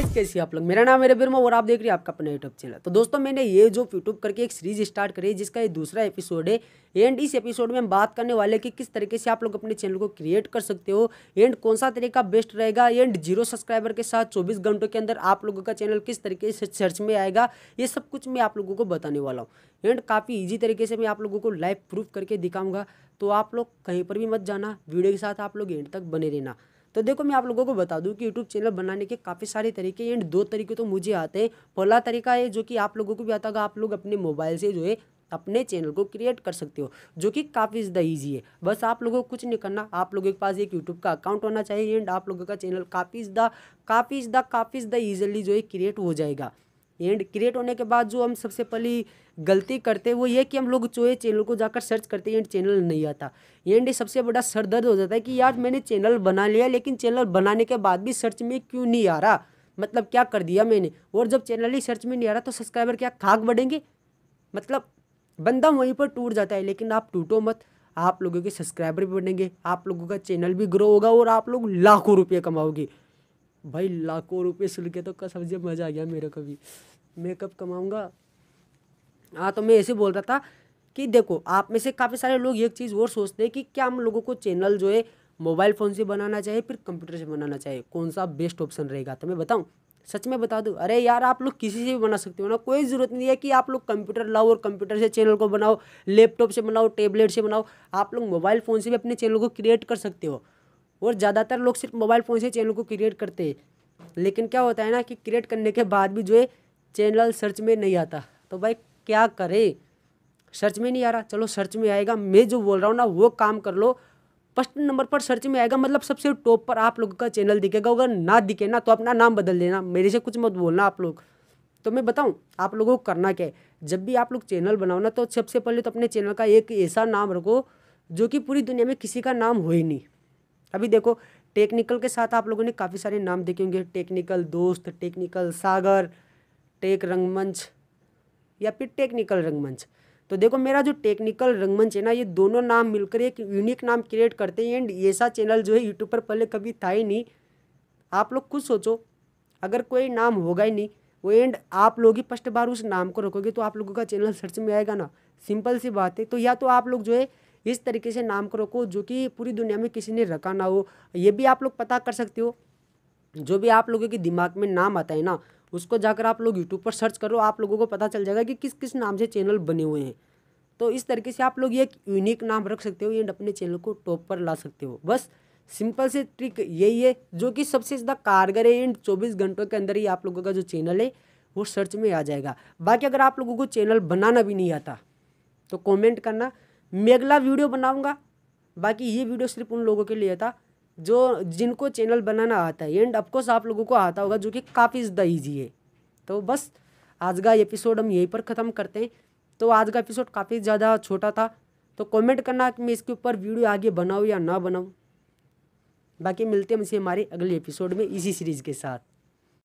guys कैसे आप लोग मेरा नाम मेरे बिरमा और आप देख रहे हैं आपका अपना यूट्यूब चैनल तो दोस्तों मैंने ये जो यूट्यूब करके एक सीरीज स्टार्ट करी है जिसका ये दूसरा एपिसोड है एंड इस एपिसोड में हम बात करने वाले कि किस तरीके से आप लोग अपने चैनल को क्रिएट कर सकते हो एंड कौन सा तरीका बेस्ट रहेगा एंड जीरो सब्सक्राइबर के साथ चौबीस घंटों के अंदर आप लोगों का चैनल किस तरीके से सर्च में आएगा ये सब कुछ मैं आप लोगों को बताने वाला हूँ एंड काफ़ी ईजी तरीके से मैं आप लोगों को लाइव प्रूफ करके दिखाऊँगा तो आप लोग कहीं पर भी मत जाना वीडियो के साथ आप लोग एंड तक बने रहना तो देखो मैं आप लोगों को बता दूँ कि यूट्यूब चैनल बनाने के काफ़ी सारे तरीके एंड दो तरीके तो मुझे आते हैं पहला तरीका है जो कि आप लोगों को भी आता होगा आप लोग अपने मोबाइल से जो है अपने चैनल को क्रिएट कर सकते हो जो कि काफ़ी ज़्यादा ईजी है बस आप लोगों को कुछ नहीं करना आप लोगों के पास एक यूट्यूब का अकाउंट होना चाहिए एंड आप लोगों का चैनल काफ़ी ज़्यादा काफ़ी ज़्यादा काफ़ी ज़्यादा ईजिली जो है क्रिएट हो जाएगा एंड क्रिएट होने के बाद जो हम सबसे पहली गलती करते हैं वो ये कि हम लोग चोए चैनल को जाकर सर्च करते हैं एंड चैनल नहीं आता एंड सबसे बड़ा सर दर्द हो जाता है कि यार मैंने चैनल बना लिया लेकिन चैनल बनाने के बाद भी सर्च में क्यों नहीं आ रहा मतलब क्या कर दिया मैंने और जब चैनल ही सर्च में नहीं आ रहा तो सब्सक्राइबर क्या खाक बढ़ेंगे मतलब बंदा वहीं पर टूट जाता है लेकिन आप टूटो मत आप लोगों के सब्सक्राइबर भी बढ़ेंगे आप लोगों का चैनल भी ग्रो होगा और आप लोग लाखों रुपये कमाओगे भाई लाखों रुपए सुल के तो कसम से मज़ा आ गया मेरे को भी मैं कब कमाऊँगा हाँ तो मैं ऐसे बोल रहा था कि देखो आप में से काफ़ी सारे लोग एक चीज़ और सोचते हैं कि क्या हम लोगों को चैनल जो है मोबाइल फ़ोन से बनाना चाहिए फिर कंप्यूटर से बनाना चाहिए कौन सा बेस्ट ऑप्शन रहेगा तो मैं बताऊँ सच में बता दूँ अरे यार आप लोग किसी से भी बना सकते हो ना कोई ज़रूरत नहीं है कि आप लोग कंप्यूटर लाओ और कंप्यूटर से चैनल को बनाओ लैपटॉप से बनाओ टेबलेट से बनाओ आप लोग मोबाइल फ़ोन से भी अपने चैनल को क्रिएट कर सकते हो और ज़्यादातर लोग सिर्फ मोबाइल फ़ोन से चैनल को क्रिएट करते हैं लेकिन क्या होता है ना कि क्रिएट करने के बाद भी जो है चैनल सर्च में नहीं आता तो भाई क्या करें सर्च में नहीं आ रहा चलो सर्च में आएगा मैं जो बोल रहा हूँ ना वो काम कर लो फर्स्ट नंबर पर सर्च में आएगा मतलब सबसे टॉप पर आप लोगों का चैनल दिखेगा अगर ना दिखे ना तो अपना नाम बदल देना मेरे से कुछ मत बोलना आप लोग तो मैं बताऊं आप लोगों को करना क्या है जब भी आप लोग चैनल बनाओ ना तो सबसे पहले तो अपने चैनल का एक ऐसा नाम रखो जो कि पूरी दुनिया में किसी का नाम हो ही नहीं अभी देखो टेक्निकल के साथ आप लोगों ने काफ़ी सारे नाम देखे होंगे टेक्निकल दोस्त टेक्निकल सागर टेक रंगमंच या फिर टेक्निकल रंगमंच तो देखो मेरा जो टेक्निकल रंगमंच है ना ये दोनों नाम मिलकर एक यूनिक नाम क्रिएट करते हैं एंड ऐसा चैनल जो है यूट्यूब पर पहले कभी था ही नहीं आप लोग खुद सोचो अगर कोई नाम होगा ही नहीं वो एंड आप लोग ही फर्स्ट बार उस नाम को रखोगे तो आप लोगों का चैनल सर्च में आएगा ना सिंपल सी बात है तो या तो आप लोग जो है इस तरीके से नाम करो को जो कि पूरी दुनिया में किसी ने रखा ना हो ये भी आप लोग पता कर सकते हो जो भी आप लोगों के दिमाग में नाम आता है ना उसको जाकर आप लोग यूट्यूब पर सर्च करो आप लोगों को पता चल जाएगा कि किस किस नाम से चैनल बने हुए हैं तो इस तरीके से आप लोग ये एक यूनिक नाम रख सकते हो एंड अपने चैनल को टॉप पर ला सकते हो बस सिंपल से ट्रिक यही है जो कि सबसे ज़्यादा कारगर है एंड चौबीस घंटों के अंदर ही आप लोगों का जो चैनल है वो सर्च में आ जाएगा बाकी अगर आप लोगों को चैनल बनाना भी नहीं आता तो कमेंट करना मैं अगला वीडियो बनाऊँगा बाकी ये वीडियो सिर्फ उन लोगों के लिए था जो जिनको चैनल बनाना आता है एंड ऑफकोर्स आप लोगों को आता होगा जो कि काफ़ी ज़्यादा ईजी है तो बस आज का एपिसोड हम यहीं पर ख़त्म करते हैं तो आज का एपिसोड काफ़ी ज़्यादा छोटा था तो कमेंट करना कि मैं इसके ऊपर वीडियो आगे बनाऊँ या ना बनाऊँ बाकी मिलते हैं मुझे हमारे अगले एपिसोड में इसी सीरीज़ के साथ